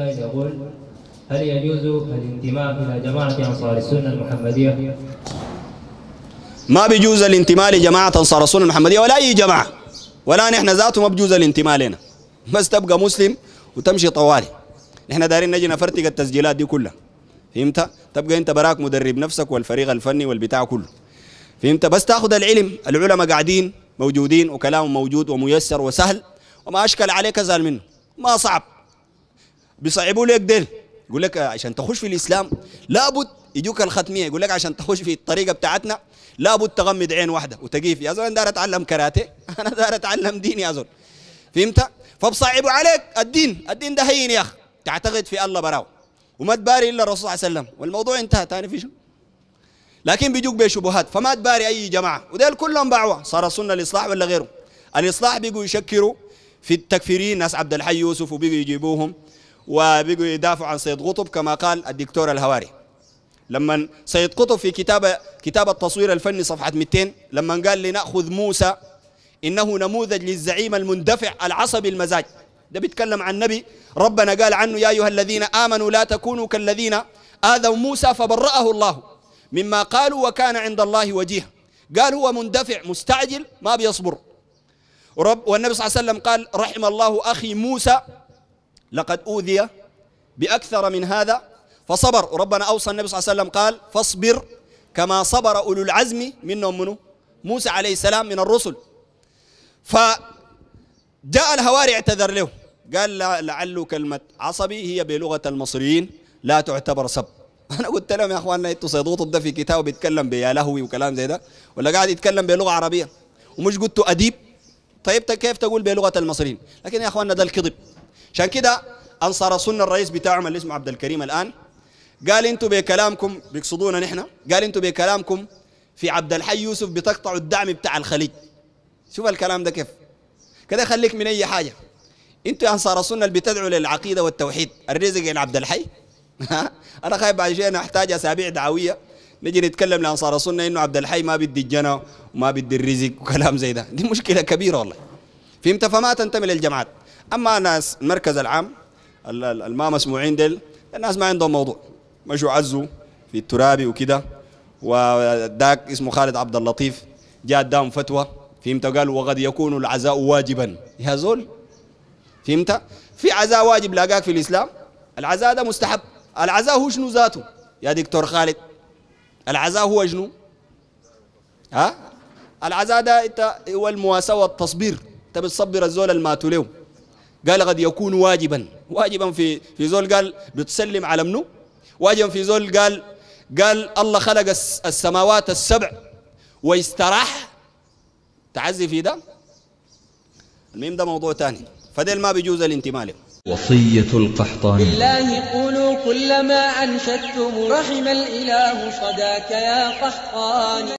السائل يقول هل يجوز الانتماء إلى جماعة أنصار السنة المحمدية؟ ما بيجوز الانتماء لجماعة أنصار السنة المحمدية ولا أي جماعة ولا نحن ذاته ما بيجوز الانتماء لنا بس تبقى مسلم وتمشي طوالي نحن دارين نجي نفرتق التسجيلات دي كلها فهمت؟ تبقى أنت براك مدرب نفسك والفريق الفني والبتاع كله فهمت؟ بس تاخذ العلم العلماء قاعدين موجودين وكلامهم موجود وميسر وسهل وما أشكل عليك أزال منه ما صعب بيصعبوا لك ديل يقول لك عشان تخش في الاسلام لابد يجوك الختميه يقول لك عشان تخش في الطريقه بتاعتنا لابد تغمد عين واحده وتقيف يا زول انا داير اتعلم كاراتيه انا داير اتعلم دين يا زول فهمت فبصعبوا عليك الدين الدين ده هين يا اخي تعتقد في الله براو وما تباري الا الرسول صلى الله عليه وسلم والموضوع انتهى ثاني في شو لكن بيجوك بشبهات فما تباري اي جماعه وديل كلهم باعوها صار السنه الاصلاح ولا غيره الاصلاح بيجوا يشكروا في التكفيرين ناس عبد الحي يوسف وبيجوا يجيبوهم وبقوا يدافعوا عن سيد قطب كما قال الدكتور الهواري لما سيد قطب في كتاب كتاب التصوير الفني صفحه 200 لما قال لناخذ موسى انه نموذج للزعيم المندفع العصبي المزاج ده بيتكلم عن النبي ربنا قال عنه يا ايها الذين امنوا لا تكونوا كالذين اذوا موسى فبرأه الله مما قالوا وكان عند الله وجيها قال هو مندفع مستعجل ما بيصبر ورب والنبي صلى الله عليه وسلم قال رحم الله اخي موسى لقد أوذي بأكثر من هذا فصبر وربنا أوصى النبي صلى الله عليه وسلم قال فاصبر كما صبر أولو العزم منهم منه موسى عليه السلام من الرسل فجاء الهواري اعتذر له قال لعل كلمة عصبي هي بلغة المصريين لا تعتبر سب انا قلت لهم يا اخواننا انتوا صيدوطوا ده في كتاب بيتكلم بيا لهوي وكلام زي ده ولا قاعد يتكلم بلغه عربيه ومش قلتوا اديب طيب،, طيب كيف تقول بلغه المصريين لكن يا اخواننا ده الكذب عشان كده انصار السنه الرئيس بتاعهم اللي اسمه عبد الكريم الان قال انتوا بكلامكم بيقصدونا نحن قال انتوا بكلامكم في عبد الحي يوسف بتقطعوا الدعم بتاع الخليج شوف الكلام ده كيف كده خليك من اي حاجه انتوا يا انصار السنه اللي بتدعوا للعقيده والتوحيد الرزق عبد الحي انا خايف بعد شويه احتاج اسابيع دعويه نجي نتكلم لانصار السنه انه عبد الحي ما بدي الجنه وما بدي الرزق وكلام زي ده دي مشكله كبيره والله فهمت فما تنتمي للجماعات اما ناس المركز العام الما مسموعين ديل الناس ما عندهم موضوع مشوا عزوا في الترابي وكده وداك اسمه خالد عبد اللطيف جاء دام فتوى فهمت قال وقد يكون العزاء واجبا يا زول فهمت في عزاء واجب لاقاك في الاسلام العزاء ده مستحب العزاء هو شنو ذاته يا دكتور خالد العزاء هو شنو ها العزاء ده انت هو المواساه والتصبير انت بتصبر الزول اللي ماتوا له قال قد يكون واجبا واجبا في في زول قال بتسلم على منه واجبا في زول قال قال الله خلق السماوات السبع واستراح تعزي في ده المهم ده موضوع ثاني فديل ما بيجوز الانتماء له وصية القحطاني بالله قولوا كلما أنشدتم رحم الإله صداك يا قحطاني